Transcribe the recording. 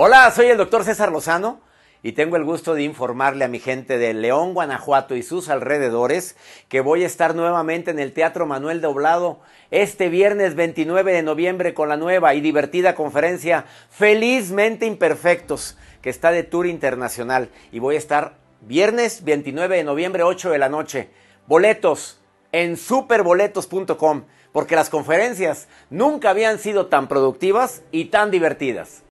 Hola, soy el doctor César Lozano y tengo el gusto de informarle a mi gente de León, Guanajuato y sus alrededores que voy a estar nuevamente en el Teatro Manuel Doblado este viernes 29 de noviembre con la nueva y divertida conferencia Felizmente Imperfectos que está de tour internacional y voy a estar viernes 29 de noviembre 8 de la noche. Boletos en superboletos.com porque las conferencias nunca habían sido tan productivas y tan divertidas.